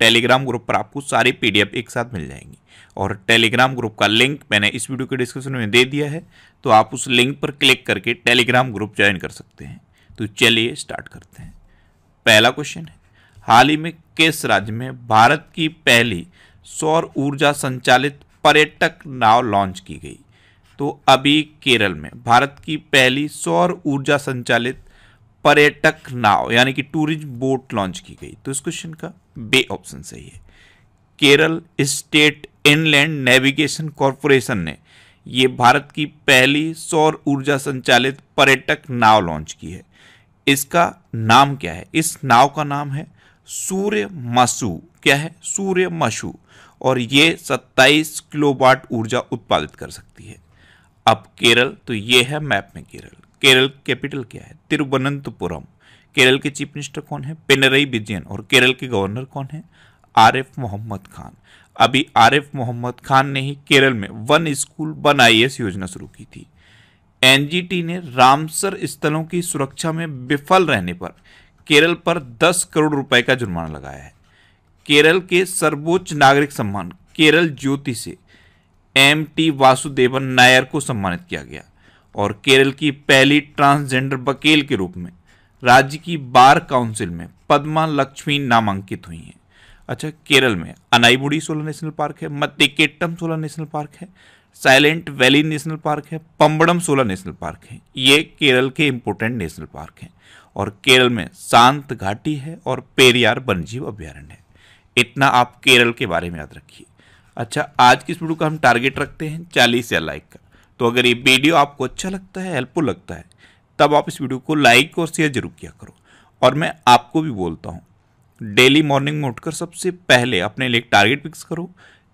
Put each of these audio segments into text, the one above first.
Telegram group पर आपको सारे पीडीएफ एक साथ मिल जाएंगी और टेलीग्राम ग्रुप का लिंक मैंने इस वीडियो के डिस्क्रिप्शन में दे दिया है तो आप उस लिंक पर क्लिक करके टेलीग्राम ग्रुप ज्वाइन कर सकते हैं तो चलिए स्टार्ट करते हैं पहला क्वेश्चन है हाल ही में किस राज्य में भारत की पहली सौर ऊर्जा संचालित पर्यटक नाव लॉन्च की गई तो अभी केरल में भारत की पहली सौर ऊर्जा संचालित पर्यटक नाव यानी कि टूरिज्म बोट लॉन्च की गई तो इस क्वेश्चन का बे ऑप्शन सही है Kerala state inland navigation corporation ने ये भारत की पहली सौर ऊर्जा संचालित पर्यटक नाव लॉन्च की है इसका नाम क्या है इस नाव का नाम है सूर्य मसू क्या है सूर्य मशू और ये 27 किलोवाट ऊर्जा उत्पादित कर सकती है अब केरल तो ये है मैप में केरल केरल कैपिटल क्या है तिरुवनंतपुरम केरल के चीफ मिनिस्टर कौन है पेनरई विजयन और केरल के गवर्नर कौन है आरिफ मोहम्मद खान अभी आरिफ मोहम्मद खान ने ही केरल में वन स्कूल वन आई योजना शुरू की थी एनजीटी ने रामसर स्थलों की सुरक्षा में विफल रहने पर केरल पर 10 करोड़ रुपए का जुर्माना लगाया है केरल के सर्वोच्च नागरिक सम्मान केरल ज्योति से एम टी वासुदेवन नायर को सम्मानित किया गया और केरल की पहली ट्रांसजेंडर वकील के रूप में राज्य की बार काउंसिल में पद्मा लक्ष्मी नामांकित हुई हैं अच्छा केरल में अनाईबुड़ी सोलर नेशनल पार्क है मत्केट्टम सोलर नेशनल पार्क है साइलेंट वैली नेशनल पार्क है पम्बड़म सोलर नेशनल पार्क है ये केरल के इम्पोर्टेंट नेशनल पार्क हैं और केरल में शांत घाटी है और पेरियार वनजीव अभ्यारण्य है इतना आप केरल के बारे में याद रखिए अच्छा आज की इस वीडियो का हम टारगेट रखते हैं चालीस या लाइक का तो अगर ये वीडियो आपको अच्छा लगता है हेल्पफुल लगता है तब आप इस वीडियो को लाइक और शेयर जरूर किया करो और मैं आपको भी बोलता हूँ डेली मॉर्निंग में उठकर सबसे पहले अपने लिए टारगेट फिक्स करो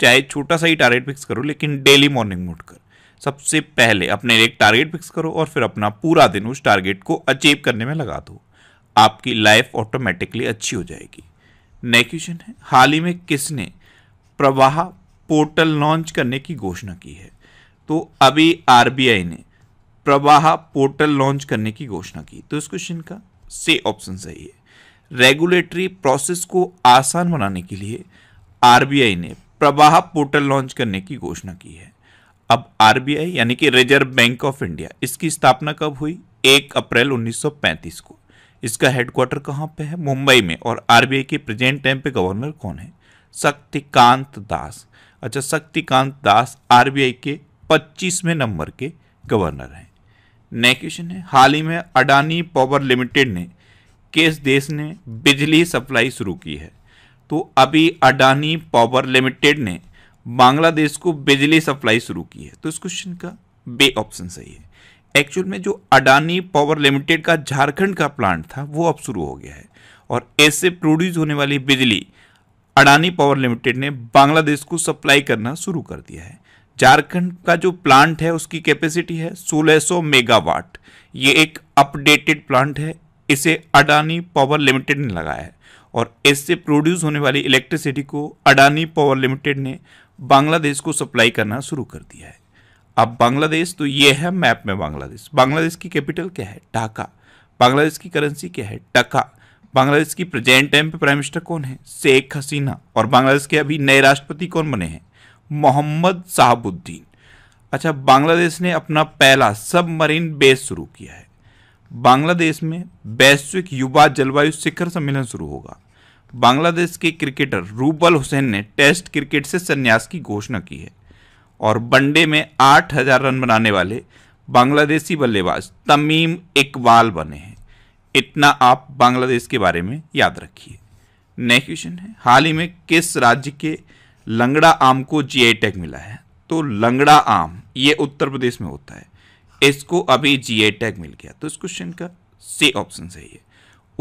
चाहे छोटा सा ही टारगेट फिक्स करो लेकिन डेली मॉर्निंग में उठकर सबसे पहले अपने लिए एक टारगेट फिक्स करो और फिर अपना पूरा दिन उस टारगेट को अचीव करने में लगा दो आपकी लाइफ ऑटोमेटिकली अच्छी हो जाएगी नेक्स्ट क्वेश्चन है हाल ही में किसने प्रवाह पोर्टल लॉन्च करने की घोषणा की है तो अभी आरबीआई ने प्रवाह पोर्टल लॉन्च करने की घोषणा की तो इस क्वेश्चन का से ऑप्शन सही है रेगुलेटरी प्रोसेस को आसान बनाने के लिए आरबीआई ने प्रवाह पोर्टल लॉन्च करने की घोषणा की है अब आरबीआई यानी कि रिजर्व बैंक ऑफ इंडिया इसकी स्थापना कब हुई एक अप्रैल 1935 को इसका हेडक्वार्टर कहाँ पे है मुंबई में और आरबीआई के प्रेजेंट टाइम पे गवर्नर कौन है शक्तिकांत दास अच्छा शक्तिकांत दास आरबीआई के पच्चीसवें नंबर के गवर्नर हैं नेक्स्ट क्वेश्चन है हाल ही में अडानी पावर लिमिटेड ने किस देश ने बिजली सप्लाई शुरू की है तो अभी अडानी पावर लिमिटेड ने बांग्लादेश को बिजली सप्लाई शुरू की है तो इस क्वेश्चन का बे ऑप्शन सही है एक्चुअल में जो अडानी पावर लिमिटेड का झारखंड का प्लांट था वो अब शुरू हो गया है और इससे प्रोड्यूस होने वाली बिजली अडानी पावर लिमिटेड ने बांग्लादेश को सप्लाई करना शुरू कर दिया है झारखंड का जो प्लांट है उसकी कैपेसिटी है 1600 मेगावाट ये एक अपडेटेड प्लांट है इसे अडानी पावर लिमिटेड ने लगाया है और इससे प्रोड्यूस होने वाली इलेक्ट्रिसिटी को अडानी पावर लिमिटेड ने बांग्लादेश को सप्लाई करना शुरू कर दिया है अब बांग्लादेश तो ये है मैप में बांग्लादेश बांग्लादेश की कैपिटल क्या है ढाका बांग्लादेश की करेंसी क्या है टका बांग्लादेश की प्रेजेंट टाइम पे प्राइम मिनिस्टर कौन है शेख हसीना और बांग्लादेश के अभी नए राष्ट्रपति कौन बने हैं मोहम्मद साहबुद्दीन अच्छा बांग्लादेश ने अपना पहला सबमरीन बेस शुरू किया है बांग्लादेश में वैश्विक युवा जलवायु शिखर सम्मेलन शुरू होगा बांग्लादेश के क्रिकेटर रूबल हुसैन ने टेस्ट क्रिकेट से संन्यास की घोषणा की है और वनडे में आठ हजार रन बनाने वाले बांग्लादेशी बल्लेबाज तमीम इकबाल बने हैं इतना आप बांग्लादेश के बारे में याद रखिए नेक्स्ट क्वेश्चन है हाल ही में किस राज्य के लंगड़ा आम को जीआई टैग e मिला है तो लंगड़ा आम ये उत्तर प्रदेश में होता है इसको अभी जीआई टैग e मिल गया तो इस क्वेश्चन का सी ऑप्शन सही है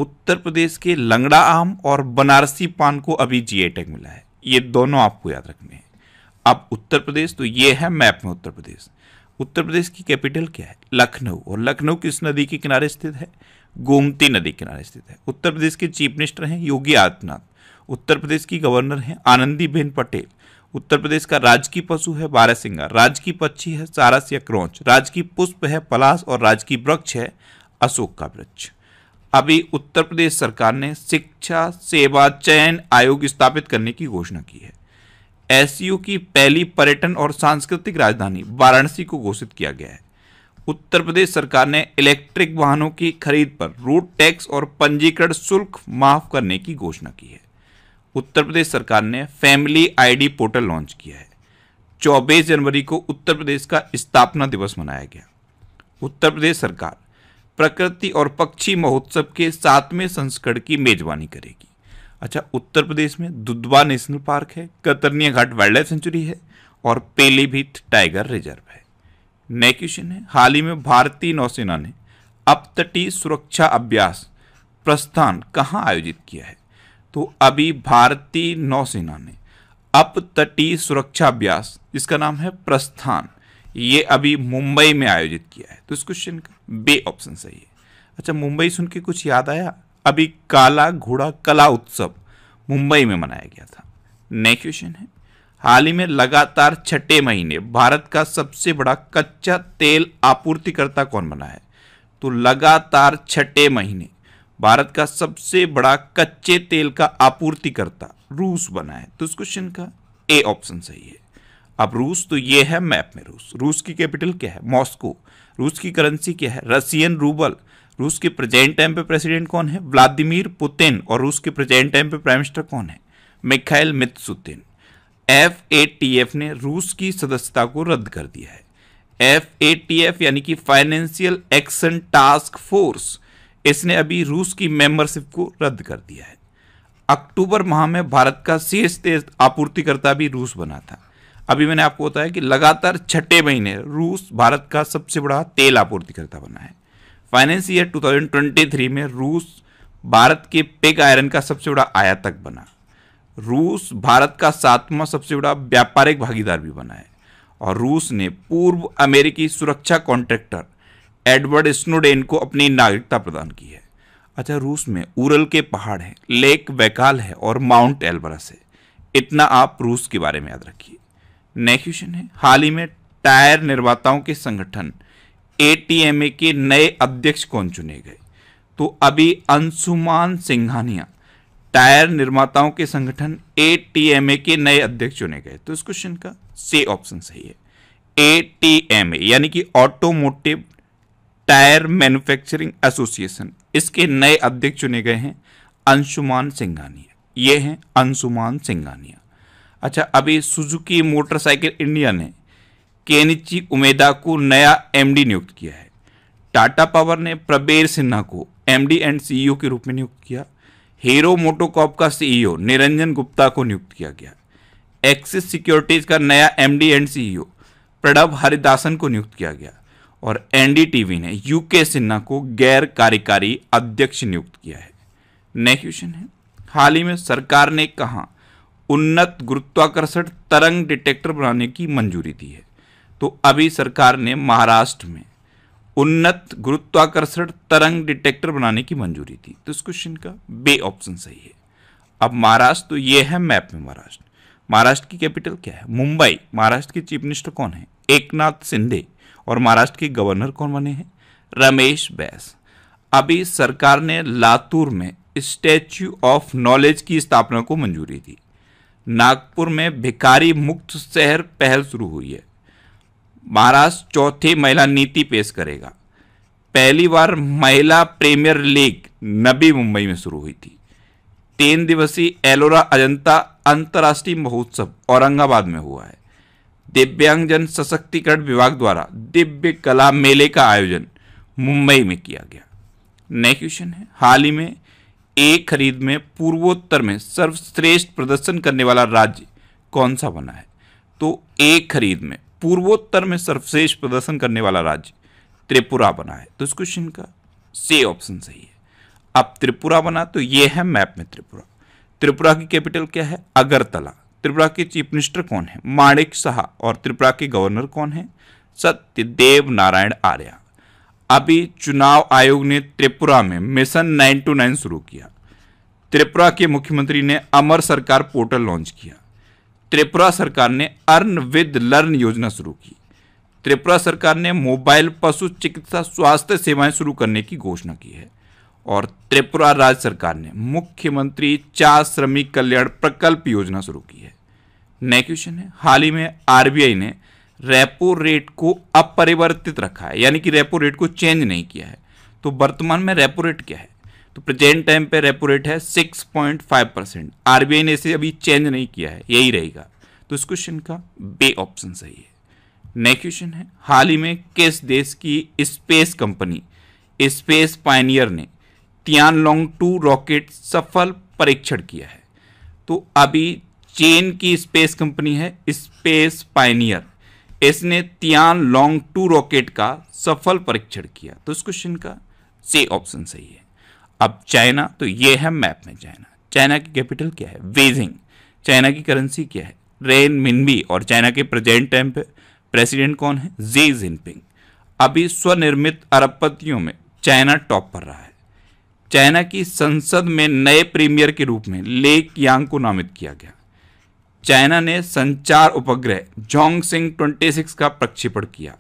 उत्तर प्रदेश के लंगड़ा आम और बनारसी पान को अभी जीआई टैग e मिला है ये दोनों आपको याद रखने हैं अब उत्तर प्रदेश तो ये है मैप में उत्तर प्रदेश उत्तर प्रदेश की कैपिटल क्या है लखनऊ और लखनऊ किस नदी के किनारे स्थित है गोमती नदी किनारे स्थित है उत्तर प्रदेश के चीफ मिनिस्टर हैं योगी आदित्यनाथ उत्तर प्रदेश की गवर्नर हैं आनंदीबेन पटेल उत्तर प्रदेश का राजकीय पशु है सिंगा राजकीय पक्षी है सारस या क्रौच राजकीय पुष्प है पलास और राजकीय वृक्ष है अशोक का वृक्ष अभी उत्तर प्रदेश सरकार ने शिक्षा सेवा चयन आयोग स्थापित करने की घोषणा की है एस की पहली पर्यटन और सांस्कृतिक राजधानी वाराणसी को घोषित किया गया है उत्तर प्रदेश सरकार ने इलेक्ट्रिक वाहनों की खरीद पर रोड टैक्स और पंजीकरण शुल्क माफ करने की घोषणा की है उत्तर प्रदेश सरकार ने फैमिली आईडी पोर्टल लॉन्च किया है चौबीस जनवरी को उत्तर प्रदेश का स्थापना दिवस मनाया गया उत्तर प्रदेश सरकार प्रकृति और पक्षी महोत्सव के सातवें संस्करण की मेजबानी करेगी अच्छा उत्तर प्रदेश में दुधवा नेशनल पार्क है Katarnia Ghat wildlife sanctuary है और पेलीभीत टाइगर रिजर्व है नए क्वेश्चन है हाल ही में भारतीय नौसेना ने अपतटीय सुरक्षा अभ्यास प्रस्थान कहाँ आयोजित किया है तो अभी भारतीय नौसेना ने अपतटीय सुरक्षा अभ्यास जिसका नाम है प्रस्थान ये अभी मुंबई में आयोजित किया है तो इस क्वेश्चन का बे ऑप्शन सही है अच्छा मुंबई सुन के कुछ याद आया अभी काला घोड़ा कला उत्सव मुंबई में मनाया गया था नेक्स्ट क्वेश्चन है हाल ही में लगातार छठे महीने भारत का सबसे बड़ा कच्चा तेल आपूर्तिकर्ता कौन बना है तो लगातार छठे महीने भारत का सबसे बड़ा कच्चे तेल का आपूर्तिकर्ता रूस बना है तो इस क्वेश्चन का ए ऑप्शन सही है अब रूस तो ये है मैप में रूस रूस की कैपिटल क्या है मॉस्को रूस की करेंसी क्या है रसियन रूबल रूस के प्रेजेंट टाइम पे प्रेसिडेंट कौन है व्लादिमीर पुतिन और रूस के प्रेजेंट टाइम पे प्राइम मिनिस्टर कौन है Mikhail Mishustin F A T F ने रूस की सदस्यता को रद्द कर दिया है एफ ए टी एफ यानी कि फाइनेंशियल एक्शन टास्क फोर्स इसने अभी रूस की मेंबरशिप को रद्द कर दिया है अक्टूबर माह में भारत का शीर्ष तेज आपूर्तिकर्ता भी रूस बना था अभी मैंने आपको बताया कि लगातार छठे महीने रूस भारत का सबसे बड़ा तेल आपूर्तिकर्ता बना है फाइनेंस ईयर 2023 में रूस भारत के पिग आयरन का सबसे बड़ा आयातक बना रूस भारत का सातवां सबसे बड़ा व्यापारिक भागीदार भी बना है और रूस ने पूर्व अमेरिकी सुरक्षा कॉन्ट्रैक्टर एडवर्ड स्नोडेन को अपनी नागरिकता प्रदान की है अच्छा रूस में उरल के पहाड़ हैं लेक वैकाल है और माउंट एल्बरस है इतना आप रूस के बारे में याद रखिए नेक्स्ट क्वेश्चन है हाल ही में टायर निर्माताओं के संगठन ए के नए अध्यक्ष कौन चुने गए तो अभी अंशुमान सिंघानिया टायर निर्माताओं के संगठन ए के नए अध्यक्ष चुने गए तो इस क्वेश्चन का से ऑप्शन सही है ए यानी कि ऑटोमोटिव टायर मैन्युफैक्चरिंग एसोसिएशन इसके नए अध्यक्ष चुने गए हैं अंशुमान सिंघानिया ये हैं अंशुमान सिंघानिया अच्छा अभी सुजुकी मोटरसाइकिल इंडिया ने केनिची उमेदा को नया एमडी नियुक्त किया है टाटा पावर ने प्रबेर सिन्हा को एमडी एंड सीईओ के रूप में नियुक्त किया हीरो मोटोकॉप का सीईओ e निरंजन गुप्ता को नियुक्त किया गया एक्सिस सिक्योरिटीज का नया MD and CEO Pranav Haridasan को नियुक्त किया गया और एनडीटीवी ने यूके सिन्हा को गैर कार्यकारी अध्यक्ष नियुक्त किया है नेक्स्ट क्वेश्चन है हाल ही में सरकार ने कहा उन्नत गुरुत्वाकर्षण तरंग डिटेक्टर बनाने की मंजूरी दी है तो अभी सरकार ने महाराष्ट्र में उन्नत गुरुत्वाकर्षण तरंग डिटेक्टर बनाने की मंजूरी दी तो इस क्वेश्चन का बे ऑप्शन सही है अब महाराष्ट्र तो ये है मैप में महाराष्ट्र महाराष्ट्र की कैपिटल क्या है मुंबई महाराष्ट्र के चीफ मिनिस्टर कौन है एक नाथ सिंधे और महाराष्ट्र के गवर्नर कौन बने हैं रमेश बैस अभी सरकार ने लातूर में स्टैच्यू ऑफ नॉलेज की स्थापना को मंजूरी दी नागपुर में भिकारी मुक्त शहर पहल शुरू हुई है महाराष्ट्र चौथी महिला नीति पेश करेगा पहली बार महिला प्रीमियर लीग नबी मुंबई में शुरू हुई थी तीन दिवसीय एलोरा अजंता अंतर्राष्ट्रीय महोत्सव औरंगाबाद में हुआ है दिव्यांगजन सशक्तिकरण विभाग द्वारा दिव्य कला मेले का आयोजन मुंबई में किया गया नेक्स्ट क्वेश्चन है हाल ही में एक खरीद में पूर्वोत्तर में सर्वश्रेष्ठ प्रदर्शन करने वाला राज्य कौन सा बना है तो एक खरीद में पूर्वोत्तर में सर्वश्रेष्ठ प्रदर्शन करने वाला राज्य त्रिपुरा बना है तो इस क्वेश्चन का से ऑप्शन सही है अब त्रिपुरा बना तो यह है मैप में त्रिपुरा त्रिपुरा की कैपिटल क्या है अगरतला त्रिपुरा के चीफ मिनिस्टर कौन है माणिक शाह और त्रिपुरा के गवर्नर कौन है सत्यदेव नारायण आर्या अभी चुनाव आयोग ने त्रिपुरा में मिशन नाइन टू नाइन शुरू किया त्रिपुरा के मुख्यमंत्री ने अमर सरकार पोर्टल लॉन्च किया त्रिपुरा सरकार ने अर्न विद लर्न योजना शुरू की त्रिपुरा सरकार ने मोबाइल पशु चिकित्सा स्वास्थ्य सेवाएं शुरू करने की घोषणा की है और त्रिपुरा राज्य सरकार ने मुख्यमंत्री चार श्रमिक कल्याण प्रकल्प योजना शुरू की है नए क्वेश्चन है हाल ही में आरबीआई ने रेपो रेट को अपरिवर्तित रखा है यानी कि रेपो रेट को चेंज नहीं किया है तो वर्तमान में रेपो रेट क्या है तो प्रेजेंट टाइम पे रेपो रेट है 6.5 परसेंट आर ने इसे अभी चेंज नहीं किया है यही रहेगा तो इस क्वेश्चन का बे ऑप्शन सही है नेक्स्ट क्वेश्चन है हाल ही में किस देश की स्पेस कंपनी स्पेस पाइनियर ने तियान लॉन्ग टू रॉकेट सफल परीक्षण किया है तो अभी चीन की स्पेस कंपनी है स्पेस पाइनियर इसने तियान लॉन्ग टू रॉकेट का सफल परीक्षण किया तो इस क्वेश्चन का सी ऑप्शन सही है अब चाइना तो ये है मैप में चाइना चाइना की कैपिटल क्या है वेजिंग चाइना की करेंसी क्या है रेन मिनबी और चाइना के प्रेजेंट टाइम पे प्रेसिडेंट कौन है जी जिनपिंग अभी स्वनिर्मित अरबपतियों में चाइना टॉप पर रहा है चाइना की संसद में नए प्रीमियर के रूप में लेक यांग को नामित किया गया चाइना ने संचार उपग्रह जोंग सिंह ट्वेंटी सिक्स का प्रक्षेपण किया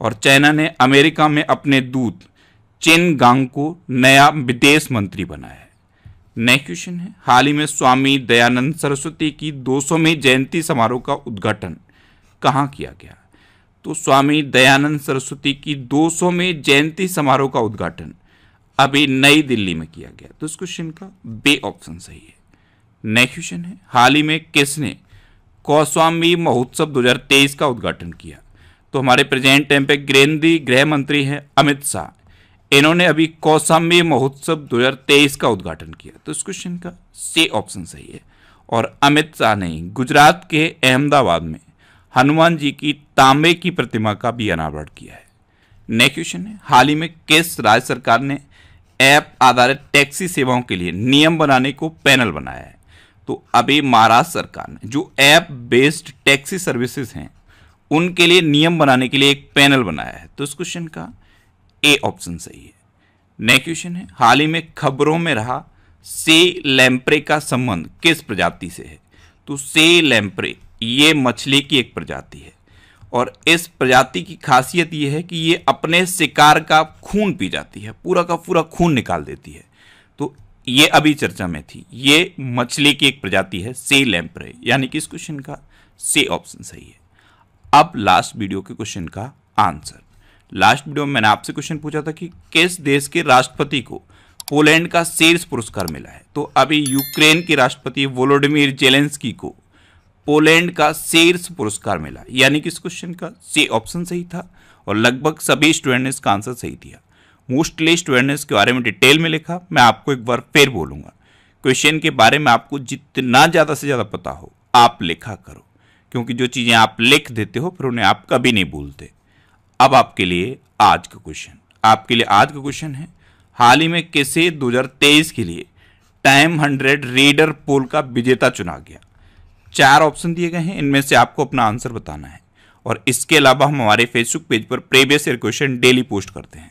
और चाइना ने अमेरिका में अपने दूत चिन गांग को नया विदेश मंत्री बनाया है नए क्वेश्चन है हाल ही में स्वामी दयानंद सरस्वती की 200वीं जयंती समारोह का उद्घाटन कहाँ किया गया तो स्वामी दयानंद सरस्वती की 200वीं जयंती समारोह का उद्घाटन अभी नई दिल्ली में किया गया तो इस क्वेश्चन का बे ऑप्शन सही है नेक्स्ट क्वेश्चन है हाल ही में किसने कौस्वामी महोत्सव 2023 का उद्घाटन किया तो हमारे प्रेजेंट टाइम पे केंद्रीय गृह मंत्री हैं अमित शाह इन्होंने अभी कौसाम्बी महोत्सव 2023 का उद्घाटन किया तो इस क्वेश्चन का से ऑप्शन सही है और अमित शाह ने गुजरात के अहमदाबाद में हनुमान जी की तांबे की प्रतिमा का भी अनावरण किया है नेक्स्ट क्वेश्चन है हाल ही में किस राज्य सरकार ने ऐप आधारित टैक्सी सेवाओं के लिए नियम बनाने को पैनल बनाया है तो अभी महाराष्ट्र सरकार ने जो ऐप बेस्ड टैक्सी सर्विसेज हैं उनके लिए नियम बनाने के लिए एक पैनल बनाया है तो इस क्वेश्चन का ए ऑप्शन सही है नेक्स्ट क्वेश्चन है हाल ही में खबरों में रहा से लैम्प्रे का संबंध किस प्रजाति से है तो से लैम्प्रे ये मछली की एक प्रजाति है और इस प्रजाति की खासियत यह है कि ये अपने शिकार का खून पी जाती है पूरा का पूरा खून निकाल देती है ये अभी चर्चा में थी ये मछली की एक प्रजाति है से लैम्प्रे यानी कि इस क्वेश्चन का से ऑप्शन सही है अब लास्ट वीडियो के क्वेश्चन का आंसर लास्ट वीडियो में मैंने आपसे क्वेश्चन पूछा था कि किस देश के राष्ट्रपति को पोलैंड का शीर्ष पुरस्कार मिला है तो अभी यूक्रेन के राष्ट्रपति वोलोडिमिर जेलेंस्की को पोलैंड का शीर्ष पुरस्कार मिला यानी कि इस क्वेश्चन का से ऑप्शन सही था और लगभग सभी स्टूडेंट ने इसका आंसर सही दिया मोस्टलेस्ट वेयरनेस के बारे में डिटेल में लिखा मैं आपको एक बार फिर बोलूँगा क्वेश्चन के बारे में आपको जितना ज़्यादा से ज़्यादा पता हो आप लिखा करो क्योंकि जो चीज़ें आप लिख देते हो फिर उन्हें आप कभी नहीं भूलते अब आपके लिए आज का क्वेश्चन आपके लिए आज का क्वेश्चन है हाल ही में किसे 2023 के लिए टाइम हंड्रेड रीडर पोल का विजेता चुना गया चार ऑप्शन दिए गए हैं इनमें से आपको अपना आंसर बताना है और इसके अलावा हम हमारे फेसबुक पेज पर previous year question daily post करते हैं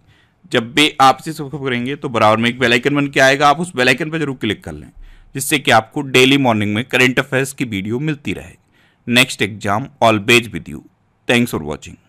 जब भी इसे सबको करेंगे तो बराबर में एक बेलाइकन बन के आएगा आप उस आइकन पर जरूर क्लिक कर लें जिससे कि आपको डेली मॉर्निंग में करेंट अफेयर्स की वीडियो मिलती रहे next exam all best with you thanks for watching